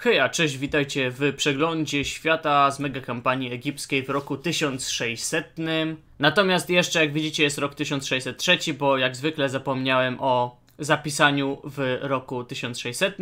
Heja, cześć, witajcie w przeglądzie świata z mega kampanii egipskiej w roku 1600. Natomiast jeszcze, jak widzicie, jest rok 1603, bo jak zwykle zapomniałem o zapisaniu w roku 1600.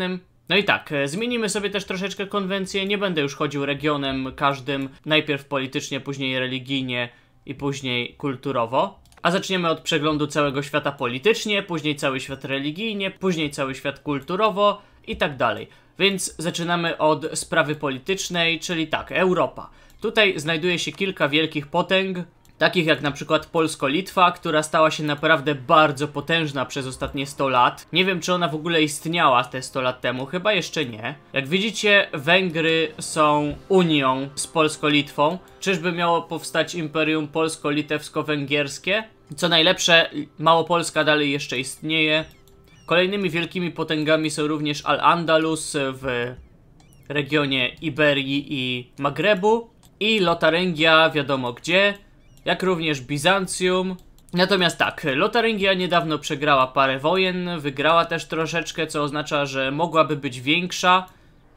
No i tak, e, zmienimy sobie też troszeczkę konwencję, nie będę już chodził regionem każdym, najpierw politycznie, później religijnie i później kulturowo. A zaczniemy od przeglądu całego świata politycznie, później cały świat religijnie, później cały świat kulturowo i tak dalej. Więc zaczynamy od sprawy politycznej, czyli tak, Europa. Tutaj znajduje się kilka wielkich potęg, takich jak na przykład Polsko-Litwa, która stała się naprawdę bardzo potężna przez ostatnie 100 lat. Nie wiem, czy ona w ogóle istniała te 100 lat temu, chyba jeszcze nie. Jak widzicie, Węgry są unią z Polsko-Litwą. Czyżby miało powstać imperium polsko-litewsko-węgierskie? Co najlepsze, Małopolska dalej jeszcze istnieje, Kolejnymi wielkimi potęgami są również Al-Andalus w regionie Iberii i Magrebu i Lotaryngia wiadomo gdzie, jak również Bizancjum. Natomiast tak, Lotaryngia niedawno przegrała parę wojen, wygrała też troszeczkę, co oznacza, że mogłaby być większa,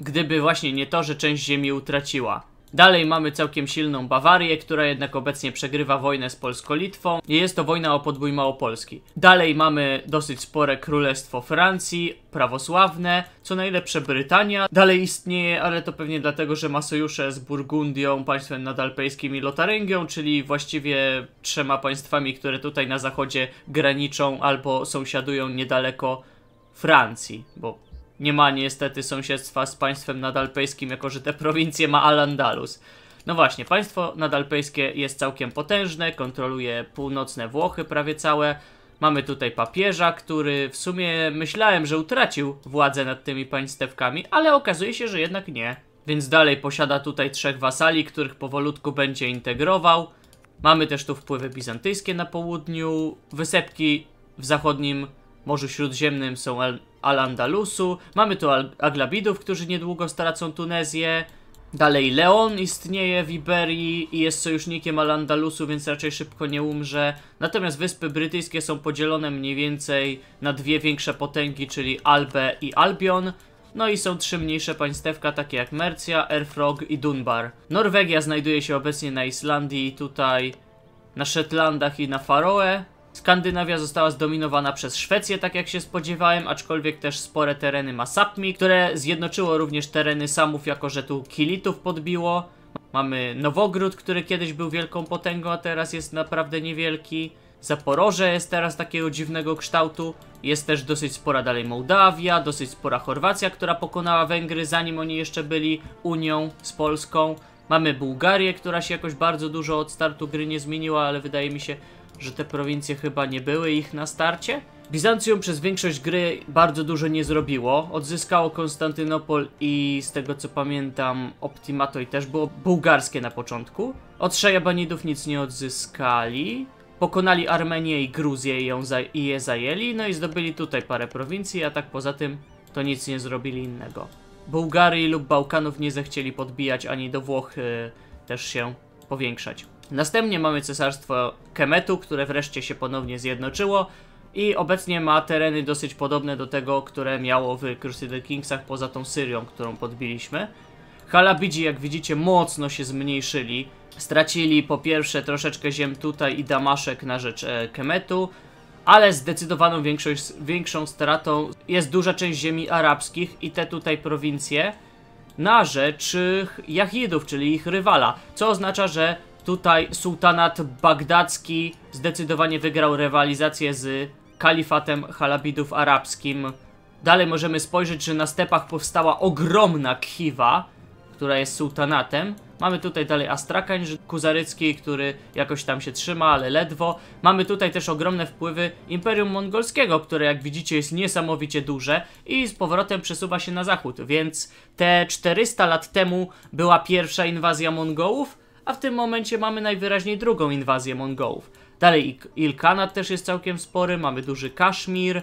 gdyby właśnie nie to, że część ziemi utraciła. Dalej mamy całkiem silną Bawarię, która jednak obecnie przegrywa wojnę z Polsko-Litwą. Jest to wojna o podbój Małopolski. Dalej mamy dosyć spore Królestwo Francji, prawosławne, co najlepsze Brytania. Dalej istnieje, ale to pewnie dlatego, że ma sojusze z Burgundią, państwem nadalpejskim i Lotaryngią, czyli właściwie trzema państwami, które tutaj na zachodzie graniczą albo sąsiadują niedaleko Francji, bo nie ma niestety sąsiedztwa z państwem nadalpejskim, jako że te prowincje ma Al-Andalus. No właśnie, państwo nadalpejskie jest całkiem potężne, kontroluje północne Włochy prawie całe. Mamy tutaj papieża, który w sumie myślałem, że utracił władzę nad tymi państewkami, ale okazuje się, że jednak nie. Więc dalej posiada tutaj trzech wasali, których powolutku będzie integrował. Mamy też tu wpływy bizantyjskie na południu, wysepki w zachodnim Morzu Śródziemnym są Al-Andalusu, mamy tu Aglabidów, którzy niedługo stracą Tunezję, Dalej Leon istnieje w Iberii i jest sojusznikiem Al-Andalusu, więc raczej szybko nie umrze. Natomiast Wyspy Brytyjskie są podzielone mniej więcej na dwie większe potęgi, czyli Albe i Albion. No i są trzy mniejsze państewka, takie jak Mercia, Erfrog i Dunbar. Norwegia znajduje się obecnie na Islandii, tutaj na Shetlandach i na Faroe. Skandynawia została zdominowana przez Szwecję, tak jak się spodziewałem, aczkolwiek też spore tereny ma Sapmi, które zjednoczyło również tereny Samów, jako że tu Kilitów podbiło. Mamy Nowogród, który kiedyś był wielką potęgą, a teraz jest naprawdę niewielki. Zaporoże jest teraz takiego dziwnego kształtu. Jest też dosyć spora dalej Mołdawia, dosyć spora Chorwacja, która pokonała Węgry zanim oni jeszcze byli Unią z Polską. Mamy Bułgarię, która się jakoś bardzo dużo od startu gry nie zmieniła, ale wydaje mi się, że te prowincje chyba nie były ich na starcie. Bizancjum przez większość gry bardzo dużo nie zrobiło. Odzyskało Konstantynopol i z tego co pamiętam Optimatoj też było bułgarskie na początku. Od Szajabanidów nic nie odzyskali. Pokonali Armenię i Gruzję i, ją i je zajęli, no i zdobyli tutaj parę prowincji, a tak poza tym to nic nie zrobili innego. Bułgarii lub Bałkanów nie zechcieli podbijać, ani do Włoch y też się powiększać. Następnie mamy cesarstwo Kemetu, które wreszcie się ponownie zjednoczyło i obecnie ma tereny dosyć podobne do tego, które miało w Crusader Kingsach poza tą Syrią, którą podbiliśmy. Halabidzi, jak widzicie, mocno się zmniejszyli. Stracili po pierwsze troszeczkę ziem tutaj i damaszek na rzecz e, Kemetu, ale zdecydowaną większość, większą stratą jest duża część ziemi arabskich i te tutaj prowincje na rzecz Jachidów, czyli ich rywala, co oznacza, że Tutaj sułtanat bagdacki zdecydowanie wygrał rywalizację z kalifatem halabidów arabskim. Dalej możemy spojrzeć, że na stepach powstała ogromna Kiwa, która jest sułtanatem. Mamy tutaj dalej Astrakań Kuzarycki, który jakoś tam się trzyma, ale ledwo. Mamy tutaj też ogromne wpływy Imperium Mongolskiego, które jak widzicie jest niesamowicie duże i z powrotem przesuwa się na zachód. Więc te 400 lat temu była pierwsza inwazja Mongołów, a w tym momencie mamy najwyraźniej drugą inwazję Mongołów. Dalej Ilkanat też jest całkiem spory, mamy duży Kaszmir,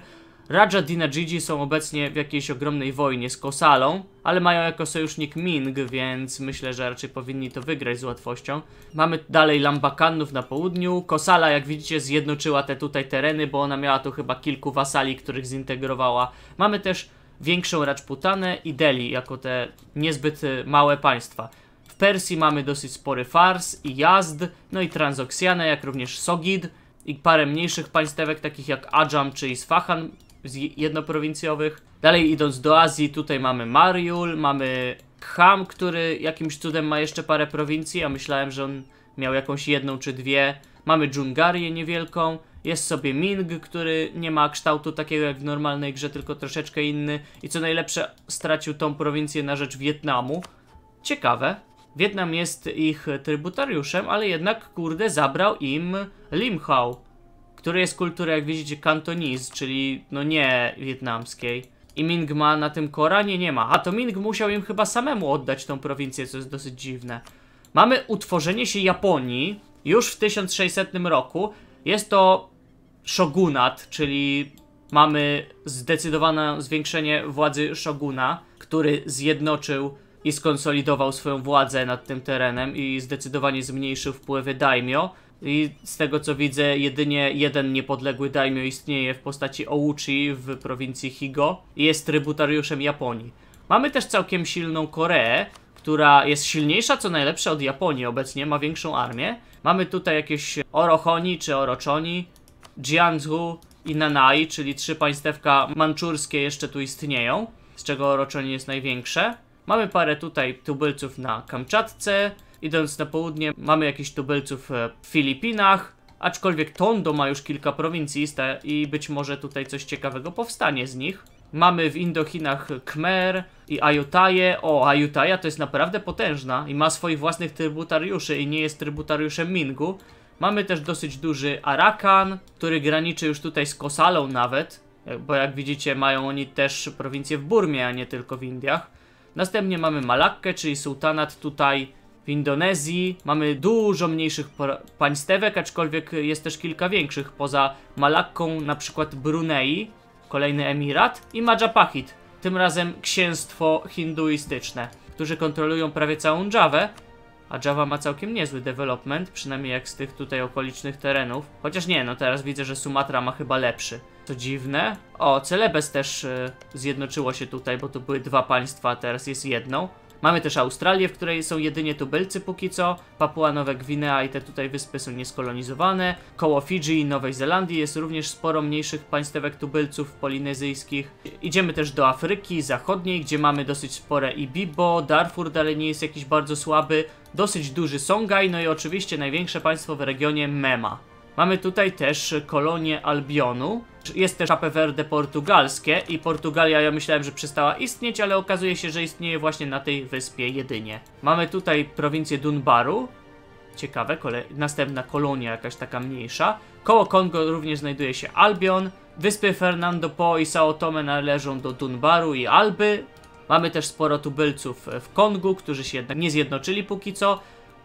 Raja Dinajidzi są obecnie w jakiejś ogromnej wojnie z Kosalą, ale mają jako sojusznik Ming, więc myślę, że raczej powinni to wygrać z łatwością. Mamy dalej Lambakanów na południu. Kosala, jak widzicie, zjednoczyła te tutaj tereny, bo ona miała tu chyba kilku wasali, których zintegrowała. Mamy też większą Rajputanę i Delhi jako te niezbyt małe państwa. Persji mamy dosyć spory Fars i Jazd, no i Transoksjanę, jak również Sogid i parę mniejszych państwek takich jak Ajam czy Isfahan jednoprowincjowych. Dalej idąc do Azji, tutaj mamy Mariul, mamy Kham, który jakimś cudem ma jeszcze parę prowincji, a myślałem, że on miał jakąś jedną czy dwie. Mamy Dżungarię niewielką, jest sobie Ming, który nie ma kształtu takiego jak w normalnej grze, tylko troszeczkę inny i co najlepsze stracił tą prowincję na rzecz Wietnamu. Ciekawe. Wietnam jest ich trybutariuszem, ale jednak, kurde, zabrał im Limhau, który jest kulturą, jak widzicie, kantonizm, czyli no nie wietnamskiej. I Ming ma na tym Koranie? Nie ma. A to Ming musiał im chyba samemu oddać tą prowincję, co jest dosyć dziwne. Mamy utworzenie się Japonii już w 1600 roku. Jest to shogunat, czyli mamy zdecydowane zwiększenie władzy shoguna, który zjednoczył i skonsolidował swoją władzę nad tym terenem i zdecydowanie zmniejszył wpływy daimyo. I z tego co widzę, jedynie jeden niepodległy daimyo istnieje w postaci Ouchi w prowincji Higo i jest trybutariuszem Japonii. Mamy też całkiem silną Koreę, która jest silniejsza, co najlepsze od Japonii obecnie, ma większą armię. Mamy tutaj jakieś Orochoni czy Orochoni, Jiangsu i Nanai, czyli trzy państewka manczurskie jeszcze tu istnieją, z czego Orochoni jest największe. Mamy parę tutaj tubylców na Kamczatce, idąc na południe mamy jakichś tubylców e, w Filipinach, aczkolwiek Tondo ma już kilka prowincji i być może tutaj coś ciekawego powstanie z nich. Mamy w Indochinach Khmer i Ayutaję. O, Ayutaja to jest naprawdę potężna i ma swoich własnych trybutariuszy i nie jest trybutariuszem Mingu. Mamy też dosyć duży Arakan, który graniczy już tutaj z Kosalą nawet, e, bo jak widzicie mają oni też prowincję w Burmie, a nie tylko w Indiach. Następnie mamy Malakkę, czyli sułtanat tutaj w Indonezji. Mamy dużo mniejszych państewek, aczkolwiek jest też kilka większych, poza Malakką na przykład Brunei, kolejny emirat i Majapahit, tym razem księstwo hinduistyczne, którzy kontrolują prawie całą Jawę, a Java ma całkiem niezły development, przynajmniej jak z tych tutaj okolicznych terenów. Chociaż nie, no teraz widzę, że Sumatra ma chyba lepszy. To dziwne. O, Celebes też y, zjednoczyło się tutaj, bo to były dwa państwa, a teraz jest jedną. Mamy też Australię, w której są jedynie tubylcy póki co, Papua Nowa Gwinea i te tutaj wyspy są nieskolonizowane. Koło Fidżi i Nowej Zelandii jest również sporo mniejszych państwek tubylców polinezyjskich. Idziemy też do Afryki Zachodniej, gdzie mamy dosyć spore Ibibo, Darfur dalej nie jest jakiś bardzo słaby, dosyć duży Songaj, no i oczywiście największe państwo w regionie Mema. Mamy tutaj też kolonię Albionu, jest też AP Verde portugalskie i Portugalia ja myślałem, że przestała istnieć, ale okazuje się, że istnieje właśnie na tej wyspie jedynie. Mamy tutaj prowincję Dunbaru. Ciekawe, kole następna kolonia jakaś taka mniejsza. Koło Kongo również znajduje się Albion. Wyspy Fernando Po i Sao Tome należą do Dunbaru i Alby. Mamy też sporo tubylców w Kongu, którzy się jednak nie zjednoczyli póki co.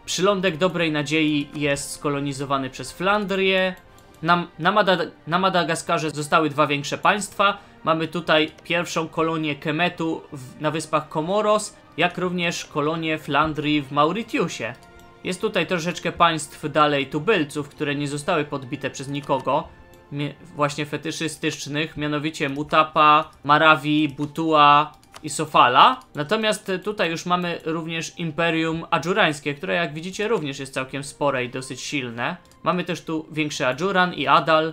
Przylądek Dobrej Nadziei jest skolonizowany przez Flandrię. Na, na, Madag na Madagaskarze zostały dwa większe państwa. Mamy tutaj pierwszą kolonię Kemetu w, na wyspach Komoros, jak również kolonię Flandrii w Mauritiusie. Jest tutaj troszeczkę państw dalej tubylców, które nie zostały podbite przez nikogo, właśnie fetyszystycznych, mianowicie Mutapa, Marawi, Butua, i Sofala. Natomiast e, tutaj już mamy również Imperium Adżurańskie, które jak widzicie również jest całkiem spore i dosyć silne. Mamy też tu większy Adżuran i Adal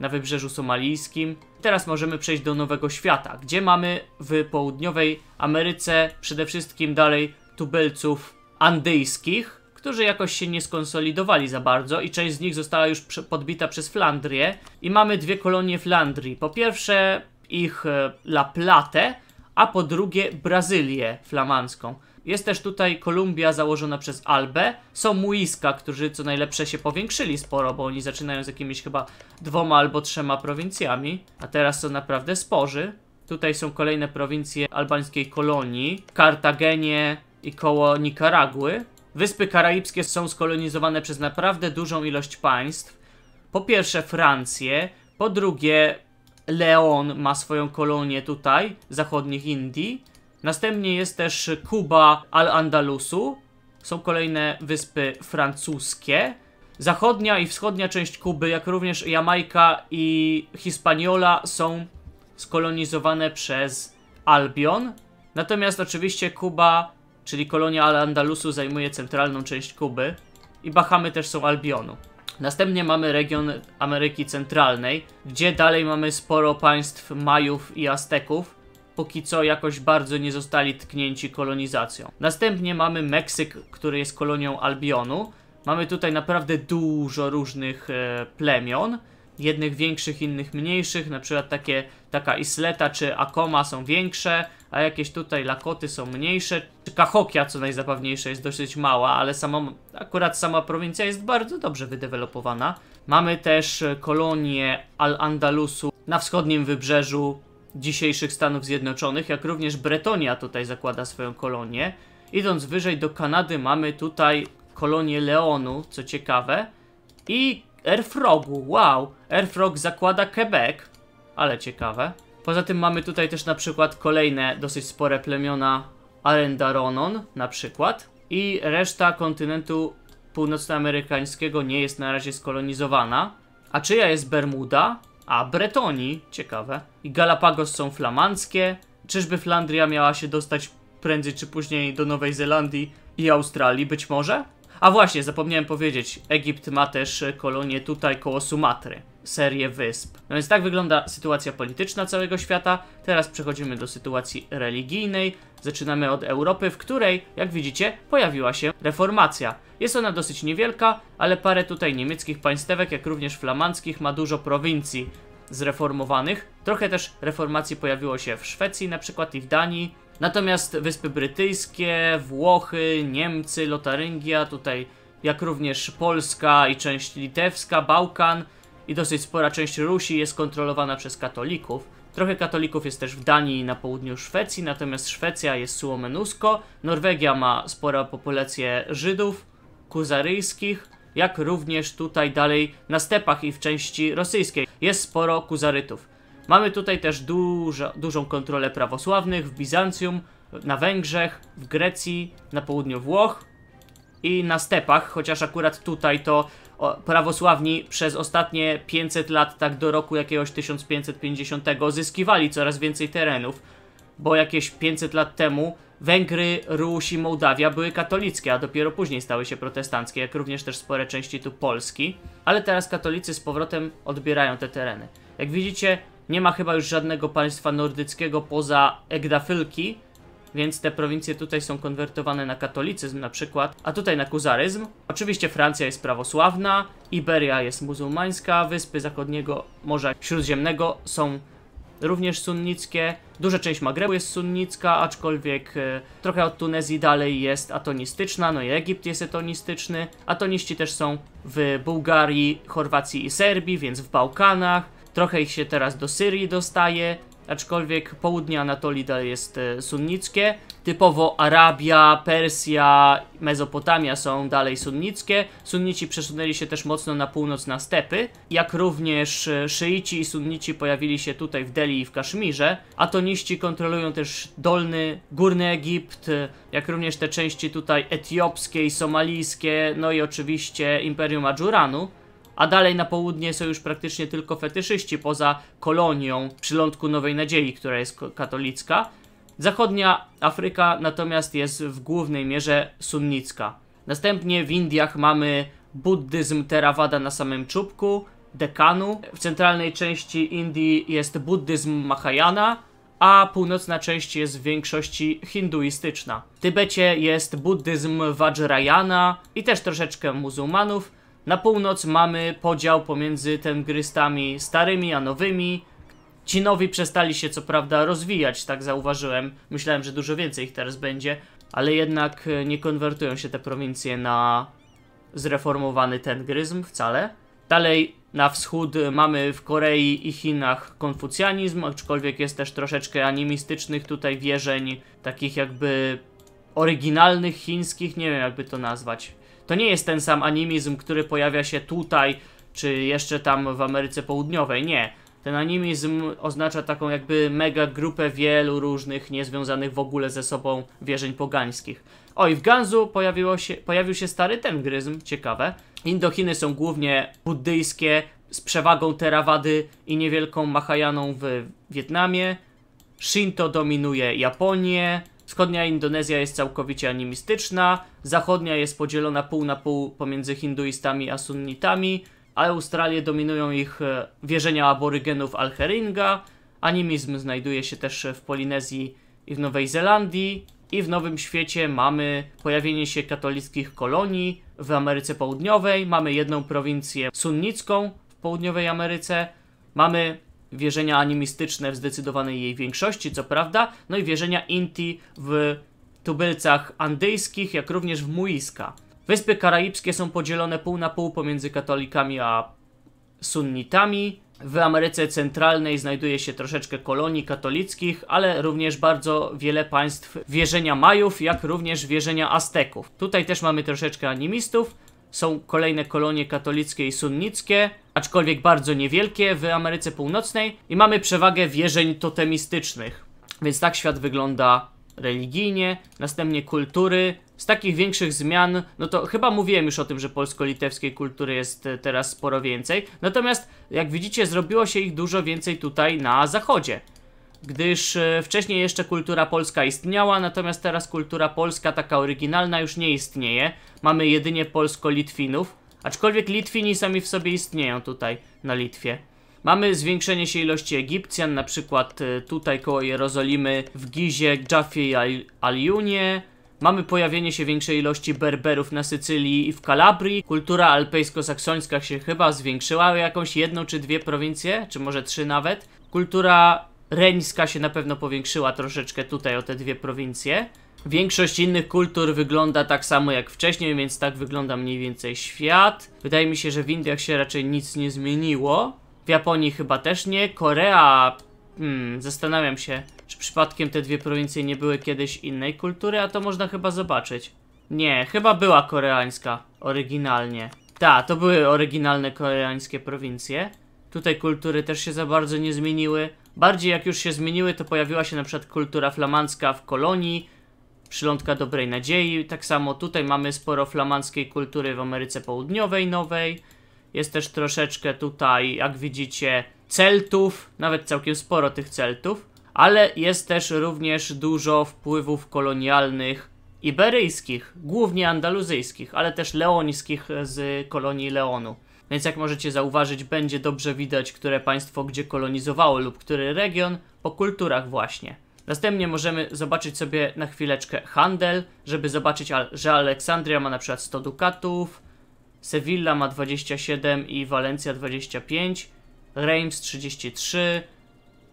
na wybrzeżu somalijskim. Teraz możemy przejść do Nowego Świata, gdzie mamy w południowej Ameryce przede wszystkim dalej tubylców andyjskich, którzy jakoś się nie skonsolidowali za bardzo i część z nich została już podbita przez Flandrię. I mamy dwie kolonie Flandrii. Po pierwsze ich e, La Plate, a po drugie Brazylię flamandzką. Jest też tutaj Kolumbia założona przez Albę. Są Muiska, którzy co najlepsze się powiększyli sporo, bo oni zaczynają z jakimiś chyba dwoma albo trzema prowincjami, a teraz są naprawdę sporzy. Tutaj są kolejne prowincje albańskiej kolonii, Kartagenie i koło Nikaragły. Wyspy Karaibskie są skolonizowane przez naprawdę dużą ilość państw. Po pierwsze Francję, po drugie Leon ma swoją kolonię tutaj, zachodnich Indii. Następnie jest też Kuba Al-Andalusu. Są kolejne wyspy francuskie. Zachodnia i wschodnia część Kuby, jak również Jamajka i Hispaniola są skolonizowane przez Albion. Natomiast oczywiście Kuba, czyli kolonia Al-Andalusu zajmuje centralną część Kuby i Bahamy też są Albionu. Następnie mamy region Ameryki Centralnej, gdzie dalej mamy sporo państw Majów i Azteków, póki co jakoś bardzo nie zostali tknięci kolonizacją. Następnie mamy Meksyk, który jest kolonią Albionu. Mamy tutaj naprawdę dużo różnych e, plemion, jednych większych, innych mniejszych, na przykład takie, taka Isleta czy Akoma są większe, a jakieś tutaj Lakoty są mniejsze, czy Kahokia, co najzabawniejsze, jest dosyć mała, ale akurat sama prowincja jest bardzo dobrze wydevelopowana. Mamy też kolonie Al-Andalusu na wschodnim wybrzeżu dzisiejszych Stanów Zjednoczonych, jak również Bretonia tutaj zakłada swoją kolonię. Idąc wyżej do Kanady mamy tutaj kolonię Leonu, co ciekawe, i Airfrogu, wow. Airfrog zakłada Quebec. Ale ciekawe. Poza tym mamy tutaj też na przykład kolejne dosyć spore plemiona Arendaronon na przykład. I reszta kontynentu północnoamerykańskiego nie jest na razie skolonizowana. A czyja jest Bermuda? A Bretonii, ciekawe. I Galapagos są flamandzkie. Czyżby Flandria miała się dostać prędzej czy później do Nowej Zelandii i Australii być może? A właśnie, zapomniałem powiedzieć, Egipt ma też e, kolonie tutaj koło Sumatry, serię wysp. No więc tak wygląda sytuacja polityczna całego świata. Teraz przechodzimy do sytuacji religijnej. Zaczynamy od Europy, w której, jak widzicie, pojawiła się reformacja. Jest ona dosyć niewielka, ale parę tutaj niemieckich państwek, jak również flamandzkich, ma dużo prowincji zreformowanych. Trochę też reformacji pojawiło się w Szwecji na przykład i w Danii. Natomiast Wyspy Brytyjskie, Włochy, Niemcy, Lotaryngia, tutaj jak również Polska i część litewska, Bałkan i dosyć spora część Rusi jest kontrolowana przez katolików. Trochę katolików jest też w Danii i na południu Szwecji, natomiast Szwecja jest Suomenusko, Norwegia ma spora populację Żydów, kuzaryjskich, jak również tutaj dalej na stepach i w części rosyjskiej jest sporo kuzarytów. Mamy tutaj też dużo, dużą kontrolę prawosławnych w Bizancjum, na Węgrzech, w Grecji, na południu Włoch i na stepach, chociaż akurat tutaj to prawosławni przez ostatnie 500 lat, tak do roku jakiegoś 1550, zyskiwali coraz więcej terenów, bo jakieś 500 lat temu Węgry, Ruś i Mołdawia były katolickie, a dopiero później stały się protestanckie, jak również też spore części tu Polski. Ale teraz katolicy z powrotem odbierają te tereny. Jak widzicie, nie ma chyba już żadnego państwa nordyckiego poza Egdafylki, więc te prowincje tutaj są konwertowane na katolicyzm na przykład, a tutaj na kuzaryzm. Oczywiście Francja jest prawosławna, Iberia jest muzułmańska, wyspy zachodniego Morza Śródziemnego są również sunnickie, duża część Magrebu jest sunnicka, aczkolwiek y, trochę od Tunezji dalej jest atonistyczna, no i Egipt jest atonistyczny. Atoniści też są w Bułgarii, Chorwacji i Serbii, więc w Bałkanach Trochę ich się teraz do Syrii dostaje, aczkolwiek południe Anatolii dalej jest e, sunnickie. Typowo Arabia, Persja, Mezopotamia są dalej sunnickie. Sunnici przesunęli się też mocno na północ na stepy, jak również e, szyici i sunnici pojawili się tutaj w Delhi i w Kaszmirze. Atoniści kontrolują też dolny, górny Egipt, e, jak również te części tutaj etiopskie i somalijskie, no i oczywiście Imperium Adżuranu a dalej na południe są już praktycznie tylko fetyszyści poza kolonią przylądku Nowej Nadziei, która jest katolicka. Zachodnia Afryka natomiast jest w głównej mierze sunnicka. Następnie w Indiach mamy buddyzm Theravada na samym czubku, Dekanu. W centralnej części Indii jest buddyzm Mahayana, a północna część jest w większości hinduistyczna. W Tybecie jest buddyzm Vajrayana i też troszeczkę muzułmanów. Na północ mamy podział pomiędzy tengrystami starymi a nowymi. Ci nowi przestali się co prawda rozwijać, tak zauważyłem. Myślałem, że dużo więcej ich teraz będzie, ale jednak e, nie konwertują się te prowincje na zreformowany tengryzm wcale. Dalej na wschód mamy w Korei i Chinach konfucjanizm, aczkolwiek jest też troszeczkę animistycznych tutaj wierzeń, takich jakby oryginalnych chińskich, nie wiem jakby to nazwać. To nie jest ten sam animizm, który pojawia się tutaj, czy jeszcze tam w Ameryce Południowej, nie. Ten animizm oznacza taką jakby mega grupę wielu różnych, niezwiązanych w ogóle ze sobą wierzeń pogańskich. O i w Ganzu pojawiło się, pojawił się stary tengryzm, ciekawe. Indochiny są głównie buddyjskie, z przewagą Terawady i niewielką Mahajaną w Wietnamie. Shinto dominuje Japonię, Wschodnia Indonezja jest całkowicie animistyczna, zachodnia jest podzielona pół na pół pomiędzy hinduistami a sunnitami, a Australię dominują ich e, wierzenia aborygenów Alheringa, animizm znajduje się też w Polinezji i w Nowej Zelandii, i w Nowym Świecie mamy pojawienie się katolickich kolonii w Ameryce Południowej, mamy jedną prowincję sunnicką w Południowej Ameryce, mamy wierzenia animistyczne w zdecydowanej jej większości, co prawda, no i wierzenia Inti w tubylcach andyjskich, jak również w muiska. Wyspy Karaibskie są podzielone pół na pół pomiędzy katolikami a sunnitami. W Ameryce Centralnej znajduje się troszeczkę kolonii katolickich, ale również bardzo wiele państw wierzenia Majów, jak również wierzenia Azteków. Tutaj też mamy troszeczkę animistów, są kolejne kolonie katolickie i sunnickie, aczkolwiek bardzo niewielkie w Ameryce Północnej i mamy przewagę wierzeń totemistycznych. Więc tak świat wygląda religijnie, następnie kultury. Z takich większych zmian, no to chyba mówiłem już o tym, że polsko-litewskiej kultury jest e, teraz sporo więcej. Natomiast, jak widzicie, zrobiło się ich dużo więcej tutaj na zachodzie gdyż e, wcześniej jeszcze kultura polska istniała, natomiast teraz kultura polska, taka oryginalna, już nie istnieje. Mamy jedynie polsko-Litwinów, aczkolwiek Litwini sami w sobie istnieją tutaj na Litwie. Mamy zwiększenie się ilości Egipcjan, na przykład e, tutaj koło Jerozolimy, w Gizie, Jaffie i Aljunie. Aliunie. Mamy pojawienie się większej ilości Berberów na Sycylii i w Kalabrii. Kultura alpejsko-saksońska się chyba zwiększyła o jakąś jedną czy dwie prowincje, czy może trzy nawet. Kultura Reniska się na pewno powiększyła troszeczkę tutaj o te dwie prowincje. Większość innych kultur wygląda tak samo jak wcześniej, więc tak wygląda mniej więcej świat. Wydaje mi się, że w Indiach się raczej nic nie zmieniło. W Japonii chyba też nie. Korea... Hmm, zastanawiam się, czy przypadkiem te dwie prowincje nie były kiedyś innej kultury, a to można chyba zobaczyć. Nie, chyba była koreańska oryginalnie. Tak, to były oryginalne koreańskie prowincje. Tutaj kultury też się za bardzo nie zmieniły. Bardziej jak już się zmieniły, to pojawiła się na przykład kultura flamandzka w kolonii, przylądka dobrej nadziei. Tak samo tutaj mamy sporo flamandzkiej kultury w Ameryce Południowej nowej. Jest też troszeczkę tutaj, jak widzicie, Celtów, nawet całkiem sporo tych Celtów, ale jest też również dużo wpływów kolonialnych iberyjskich, głównie andaluzyjskich, ale też leoniskich z kolonii Leonu. Więc jak możecie zauważyć, będzie dobrze widać, które państwo gdzie kolonizowało lub który region po kulturach właśnie. Następnie możemy zobaczyć sobie na chwileczkę handel, żeby zobaczyć, że Aleksandria ma na przykład 100 dukatów, Sevilla ma 27 i Walencja 25, Reims 33,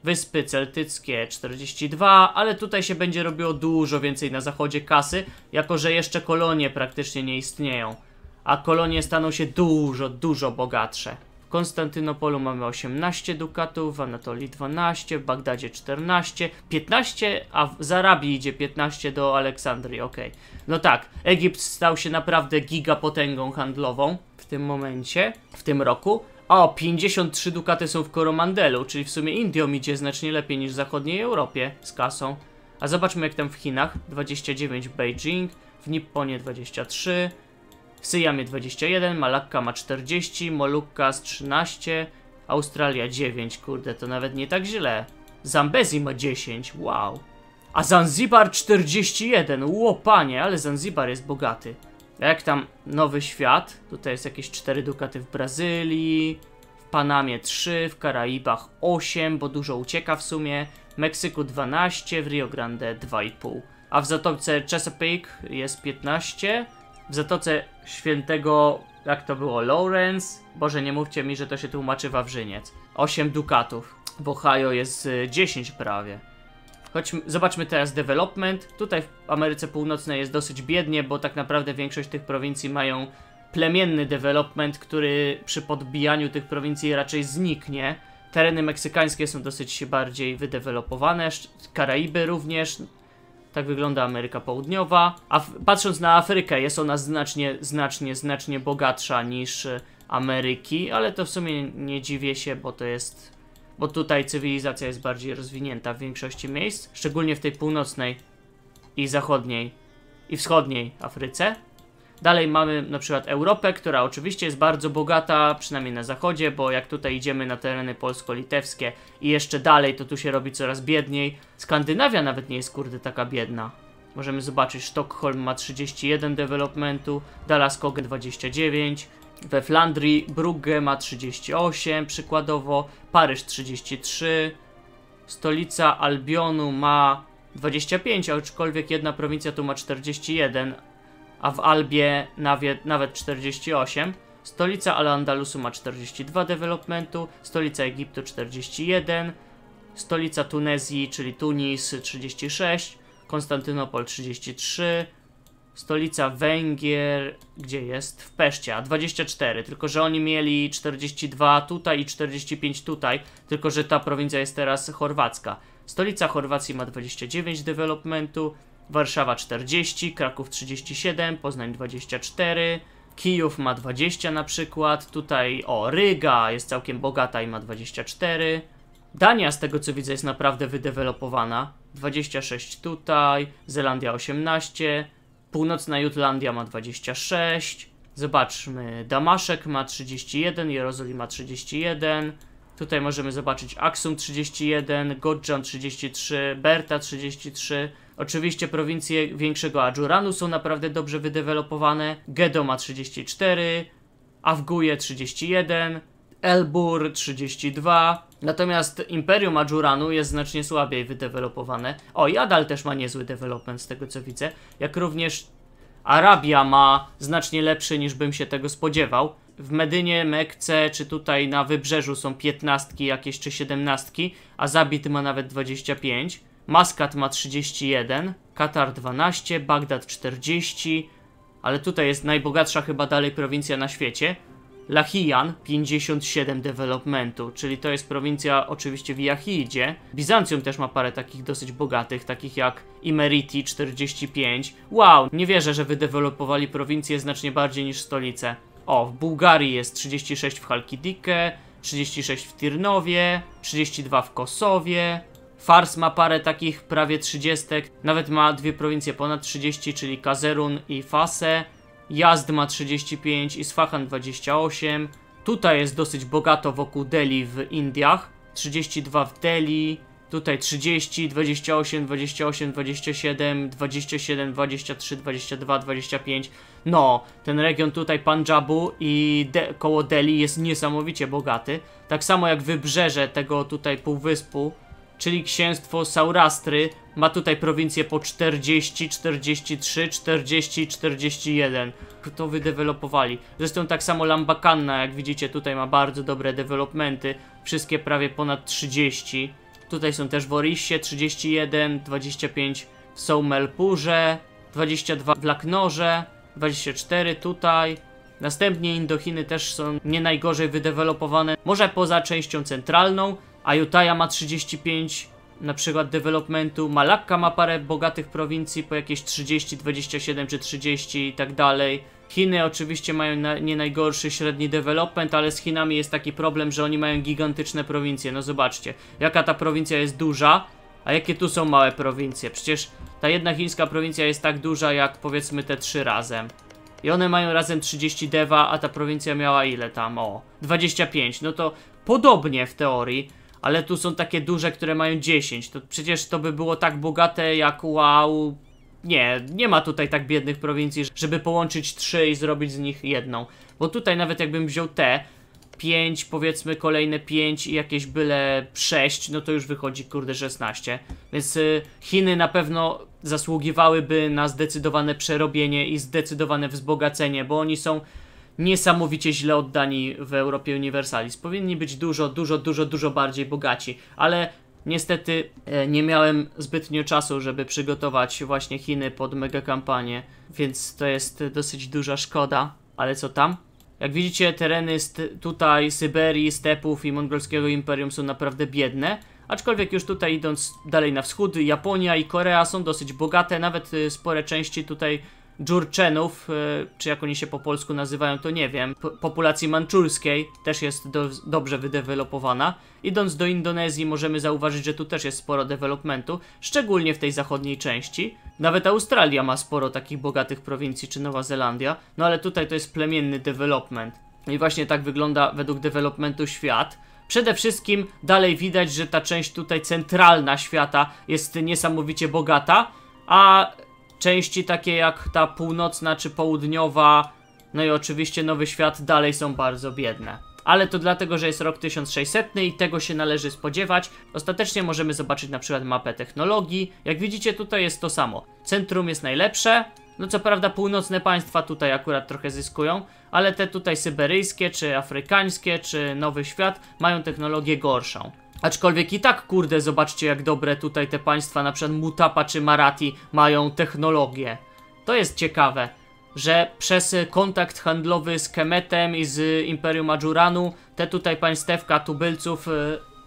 Wyspy Celtyckie 42, ale tutaj się będzie robiło dużo więcej na zachodzie kasy, jako że jeszcze kolonie praktycznie nie istnieją a kolonie staną się dużo, dużo bogatsze. W Konstantynopolu mamy 18 dukatów, w Anatolii 12, w Bagdadzie 14, 15, a w Zarabii idzie 15 do Aleksandrii, okej. No tak, Egipt stał się naprawdę gigapotęgą handlową w tym momencie, w tym roku. O, 53 dukaty są w Koromandelu, czyli w sumie Indiom idzie znacznie lepiej niż zachodniej Europie z kasą. A zobaczmy jak tam w Chinach, 29 Beijing, w Nipponie 23, Syja 21, Malakka ma 40, Molukkas 13, Australia 9, kurde, to nawet nie tak źle. Zambezi ma 10, wow. A Zanzibar 41, łopanie, ale Zanzibar jest bogaty. A jak tam Nowy Świat, tutaj jest jakieś 4 dukaty w Brazylii, w Panamie 3, w Karaibach 8, bo dużo ucieka w sumie, w Meksyku 12, w Rio Grande 2,5. A w Zatoce Chesapeake jest 15, w Zatoce Świętego, jak to było, Lawrence. Boże, nie mówcie mi, że to się tłumaczy Wawrzyniec. 8 dukatów. W Ohio jest 10 y, prawie. Choć zobaczmy teraz development. Tutaj w Ameryce Północnej jest dosyć biednie, bo tak naprawdę większość tych prowincji mają plemienny development, który przy podbijaniu tych prowincji raczej zniknie. Tereny meksykańskie są dosyć bardziej wydevelopowane, Karaiby również, tak wygląda Ameryka Południowa. A patrząc na Afrykę, jest ona znacznie, znacznie, znacznie bogatsza niż e, Ameryki, ale to w sumie nie dziwię się, bo to jest... Bo tutaj cywilizacja jest bardziej rozwinięta w większości miejsc, szczególnie w tej północnej i zachodniej i wschodniej Afryce. Dalej mamy na przykład Europę, która oczywiście jest bardzo bogata, przynajmniej na zachodzie, bo jak tutaj idziemy na tereny polsko-litewskie i jeszcze dalej, to tu się robi coraz biedniej. Skandynawia nawet nie jest kurde taka biedna. Możemy zobaczyć, Sztokholm ma 31 developmentu, Dalaskogen 29, we Flandrii Brugge ma 38 przykładowo, Paryż 33, stolica Albionu ma 25, aczkolwiek jedna prowincja tu ma 41, a w Albie nawet, nawet 48. Stolica Al-Andalusu ma 42 developmentu, stolica Egiptu 41, stolica Tunezji, czyli Tunis 36, Konstantynopol 33, stolica Węgier, gdzie jest? W Peszcie, a 24, tylko że oni mieli 42 tutaj i 45 tutaj, tylko że ta prowincja jest teraz chorwacka. Stolica Chorwacji ma 29 developmentu, Warszawa 40, Kraków 37, Poznań 24, Kijów ma 20 na przykład, tutaj o, Ryga jest całkiem bogata i ma 24, Dania z tego co widzę jest naprawdę wydevelopowana, 26 tutaj, Zelandia 18, Północna Jutlandia ma 26, zobaczmy, Damaszek ma 31, Jerozolima 31, Tutaj możemy zobaczyć Aksum 31, Godjan 33, Berta 33. Oczywiście prowincje większego Adżuranu są naprawdę dobrze wydevelopowane. Gedo ma 34, Awguje 31, Elbur 32. Natomiast Imperium Adżuranu jest znacznie słabiej wydevelopowane. O, i Adal też ma niezły development z tego co widzę. Jak również Arabia ma znacznie lepszy niż bym się tego spodziewał w Medynie, Mekce czy tutaj na wybrzeżu są piętnastki jakieś czy siedemnastki, a Zabit ma nawet 25, Maskat ma 31, Katar 12, Bagdad 40, ale tutaj jest najbogatsza chyba dalej prowincja na świecie. Lahijan 57 developmentu, czyli to jest prowincja oczywiście w Jachidzie. Bizancjum też ma parę takich dosyć bogatych, takich jak Imeriti 45. Wow, nie wierzę, że wydevelopowali prowincję znacznie bardziej niż stolice. O, w Bułgarii jest 36 w Halkidikę, 36 w Tirnowie, 32 w Kosowie. Fars ma parę takich prawie 30, nawet ma dwie prowincje ponad 30, czyli Kazerun i Fase. Jazd ma 35 i Sfahan 28. Tutaj jest dosyć bogato wokół Delhi w Indiach. 32 w Delhi, Tutaj 30, 28, 28, 27, 27, 23, 22, 25. No, ten region tutaj Punjabu i de koło Delhi jest niesamowicie bogaty. Tak samo jak wybrzeże tego tutaj półwyspu, czyli księstwo Saurastry ma tutaj prowincję po 40, 43, 40, 41. To wydevelopowali. Zresztą tak samo Lambakanna, jak widzicie, tutaj ma bardzo dobre developmenty. Wszystkie prawie ponad 30. Tutaj są też w Orisie 31, 25 w Somelpurze, 22 w Laknorze, 24 tutaj. Następnie Indochiny też są nie najgorzej wydevelopowane, może poza częścią centralną. Ayutthaya ma 35 na przykład developmentu, Malakka ma parę bogatych prowincji po jakieś 30, 27 czy 30 i tak dalej. Chiny oczywiście mają na, nie najgorszy średni development, ale z Chinami jest taki problem, że oni mają gigantyczne prowincje. No zobaczcie, jaka ta prowincja jest duża, a jakie tu są małe prowincje. Przecież ta jedna chińska prowincja jest tak duża jak powiedzmy te trzy razem. I one mają razem 30 deva, a ta prowincja miała ile tam? O, 25. No to podobnie w teorii, ale tu są takie duże, które mają 10. To przecież to by było tak bogate jak wow, nie, nie ma tutaj tak biednych prowincji, żeby połączyć trzy i zrobić z nich jedną. Bo tutaj nawet jakbym wziął te, 5, powiedzmy kolejne 5 i jakieś byle 6, no to już wychodzi kurde 16. Więc y, Chiny na pewno zasługiwałyby na zdecydowane przerobienie i zdecydowane wzbogacenie, bo oni są niesamowicie źle oddani w Europie Universalis. Powinni być dużo, dużo, dużo, dużo bardziej bogaci, ale Niestety e, nie miałem zbytnio czasu, żeby przygotować właśnie Chiny pod mega kampanię, więc to jest dosyć duża szkoda. Ale co tam? Jak widzicie, tereny tutaj Syberii, stepów i mongolskiego imperium są naprawdę biedne, aczkolwiek już tutaj idąc dalej na wschód, Japonia i Korea są dosyć bogate, nawet e, spore części tutaj Dżurczenów, e, czy jak oni się po polsku nazywają, to nie wiem, populacji manczurskiej też jest do, dobrze wydevelopowana. Idąc do Indonezji możemy zauważyć, że tu też jest sporo developmentu, szczególnie w tej zachodniej części. Nawet Australia ma sporo takich bogatych prowincji, czy Nowa Zelandia, no ale tutaj to jest plemienny development. I właśnie tak wygląda według developmentu świat. Przede wszystkim dalej widać, że ta część tutaj centralna świata jest niesamowicie bogata, a części takie jak ta północna czy południowa, no i oczywiście Nowy Świat dalej są bardzo biedne. Ale to dlatego, że jest rok 1600 i tego się należy spodziewać. Ostatecznie możemy zobaczyć na przykład mapę technologii. Jak widzicie tutaj jest to samo. Centrum jest najlepsze, no co prawda północne państwa tutaj akurat trochę zyskują, ale te tutaj syberyjskie, czy afrykańskie, czy Nowy Świat mają technologię gorszą. Aczkolwiek i tak, kurde, zobaczcie jak dobre tutaj te państwa, na przykład Mutapa czy Marathi mają technologię. To jest ciekawe, że przez kontakt handlowy z Kemetem i z Imperium Adjuranu, te tutaj państewka tubylców e,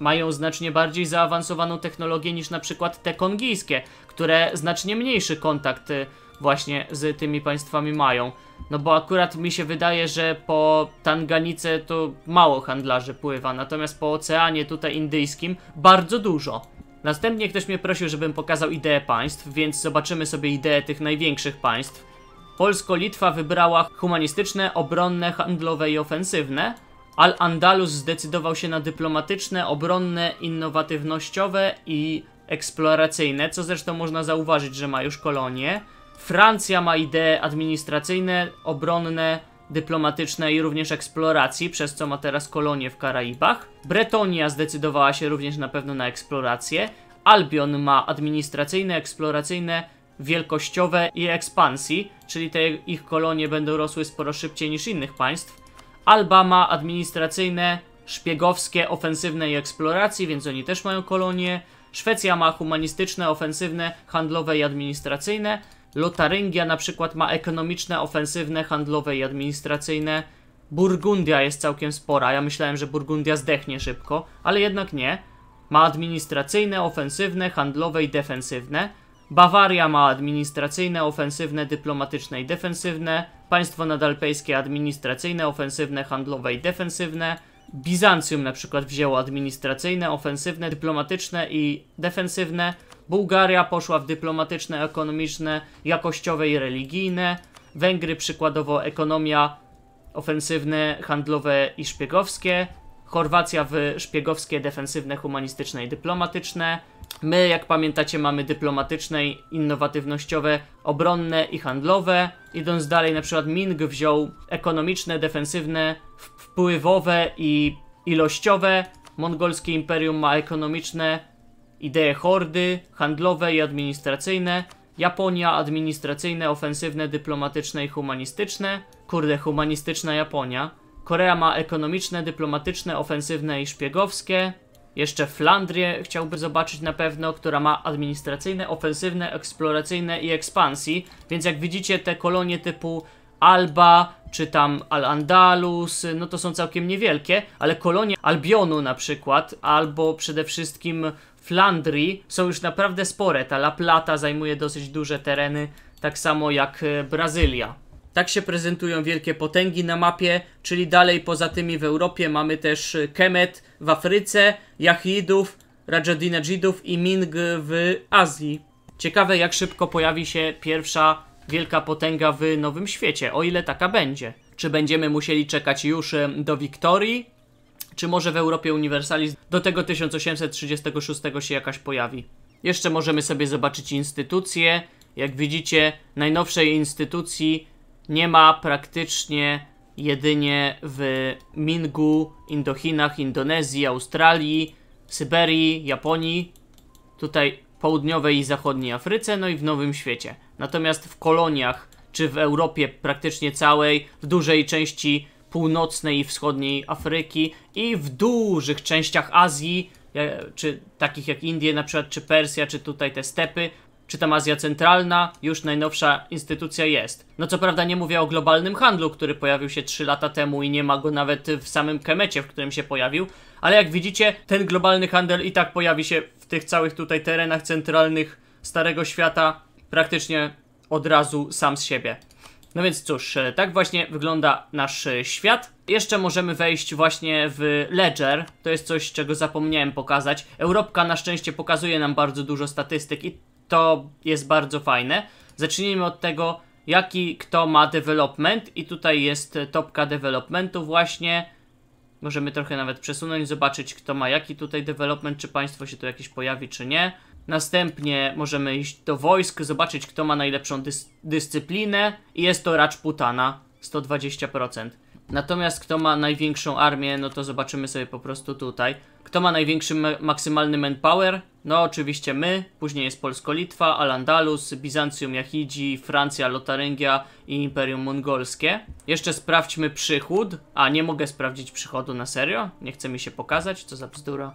mają znacznie bardziej zaawansowaną technologię niż na przykład te kongijskie, które znacznie mniejszy kontakt e, właśnie z tymi państwami mają. No bo akurat mi się wydaje, że po Tanganice to mało handlarzy pływa, natomiast po Oceanie tutaj indyjskim bardzo dużo. Następnie ktoś mnie prosił, żebym pokazał ideę państw, więc zobaczymy sobie ideę tych największych państw. Polsko-Litwa wybrała humanistyczne, obronne, handlowe i ofensywne. Al-Andalus zdecydował się na dyplomatyczne, obronne, innowatywnościowe i eksploracyjne, co zresztą można zauważyć, że ma już kolonie. Francja ma idee administracyjne, obronne, dyplomatyczne i również eksploracji, przez co ma teraz kolonie w Karaibach. Bretonia zdecydowała się również na pewno na eksplorację. Albion ma administracyjne, eksploracyjne, wielkościowe i ekspansji, czyli te ich kolonie będą rosły sporo szybciej niż innych państw. Alba ma administracyjne, szpiegowskie, ofensywne i eksploracji, więc oni też mają kolonie. Szwecja ma humanistyczne, ofensywne, handlowe i administracyjne. Lotaryngia na przykład ma ekonomiczne, ofensywne, handlowe i administracyjne. Burgundia jest całkiem spora. Ja myślałem, że Burgundia zdechnie szybko, ale jednak nie. Ma administracyjne, ofensywne, handlowe i defensywne. Bawaria ma administracyjne, ofensywne, dyplomatyczne i defensywne. Państwo nadalpejskie administracyjne, ofensywne, handlowe i defensywne. Bizancjum na przykład wzięło administracyjne, ofensywne, dyplomatyczne i defensywne. Bułgaria poszła w dyplomatyczne, ekonomiczne, jakościowe i religijne. Węgry przykładowo ekonomia, ofensywne, handlowe i szpiegowskie. Chorwacja w szpiegowskie, defensywne, humanistyczne i dyplomatyczne. My, jak pamiętacie, mamy dyplomatyczne, innowatywnościowe, obronne i handlowe. Idąc dalej, na przykład Ming wziął ekonomiczne, defensywne, wpływowe i ilościowe. Mongolskie Imperium ma ekonomiczne, Idee hordy, handlowe i administracyjne, Japonia, administracyjne, ofensywne, dyplomatyczne i humanistyczne, kurde, humanistyczna Japonia, Korea ma ekonomiczne, dyplomatyczne, ofensywne i szpiegowskie, jeszcze Flandrię chciałby zobaczyć na pewno, która ma administracyjne, ofensywne, eksploracyjne i ekspansji, więc jak widzicie te kolonie typu Alba, czy tam Al-Andalus, no to są całkiem niewielkie, ale kolonie Albionu na przykład, albo przede wszystkim Flandrii są już naprawdę spore. Ta La Plata zajmuje dosyć duże tereny, tak samo jak e, Brazylia. Tak się prezentują wielkie potęgi na mapie, czyli dalej poza tymi w Europie mamy też e, Kemet w Afryce, Yahidów, Rajadinajidów i Ming w Azji. Ciekawe jak szybko pojawi się pierwsza wielka potęga w Nowym Świecie, o ile taka będzie. Czy będziemy musieli czekać już e, do Wiktorii, czy może w Europie uniwersalizm do tego 1836 się jakaś pojawi? Jeszcze możemy sobie zobaczyć instytucje. Jak widzicie, najnowszej instytucji nie ma praktycznie jedynie w Mingu, Indochinach, Indonezji, Australii, Syberii, Japonii, tutaj południowej i zachodniej Afryce, no i w Nowym Świecie. Natomiast w koloniach, czy w Europie praktycznie całej, w dużej części północnej i wschodniej Afryki i w dużych częściach Azji, e, czy takich jak Indie na przykład, czy Persja, czy tutaj te stepy, czy tam Azja Centralna, już najnowsza instytucja jest. No co prawda nie mówię o globalnym handlu, który pojawił się 3 lata temu i nie ma go nawet w samym Kemecie, w którym się pojawił, ale jak widzicie, ten globalny handel i tak pojawi się w tych całych tutaj terenach centralnych Starego Świata praktycznie od razu sam z siebie. No więc cóż, e, tak właśnie wygląda nasz e, świat. Jeszcze możemy wejść właśnie w Ledger. To jest coś, czego zapomniałem pokazać. Europka na szczęście pokazuje nam bardzo dużo statystyk i to jest bardzo fajne. Zacznijmy od tego, jaki kto ma development i tutaj jest e, topka developmentu właśnie. Możemy trochę nawet przesunąć, zobaczyć kto ma jaki tutaj development, czy państwo się tu jakieś pojawi, czy nie. Następnie możemy iść do wojsk, zobaczyć kto ma najlepszą dys dyscyplinę i jest to Rajputana, 120%. Natomiast kto ma największą armię, no to zobaczymy sobie po prostu tutaj. Kto ma największy maksymalny manpower? No oczywiście my, później jest Polsko-Litwa, Al-Andalus, Bizancjum Yahidzi, Francja, Lotaryngia i Imperium Mongolskie. Jeszcze sprawdźmy przychód. A, nie mogę sprawdzić przychodu, na serio? Nie chce mi się pokazać? Co za bzdura.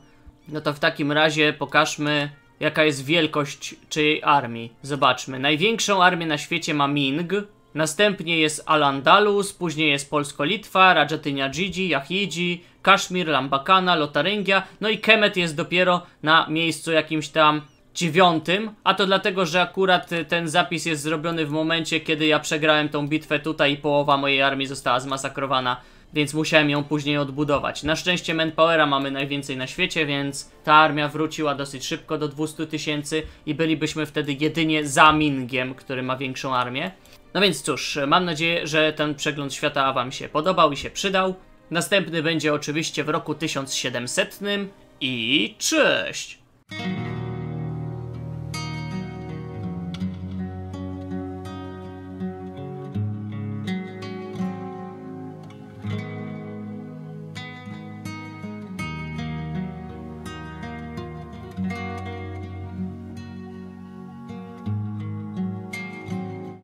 No to w takim razie pokażmy jaka jest wielkość czyjej armii. Zobaczmy. Największą armię na świecie ma Ming, następnie jest Al-Andalus, później jest Polsko-Litwa, Rajatynia Gigi, Yahidzi, Kaszmir, Lambakana, Lotaryngia, no i Kemet jest dopiero na miejscu jakimś tam dziewiątym, a to dlatego, że akurat ten zapis jest zrobiony w momencie, kiedy ja przegrałem tą bitwę tutaj i połowa mojej armii została zmasakrowana więc musiałem ją później odbudować. Na szczęście manpowera mamy najwięcej na świecie, więc ta armia wróciła dosyć szybko do 200 tysięcy i bylibyśmy wtedy jedynie za Mingiem, który ma większą armię. No więc cóż, mam nadzieję, że ten przegląd świata Wam się podobał i się przydał. Następny będzie oczywiście w roku 1700 i cześć!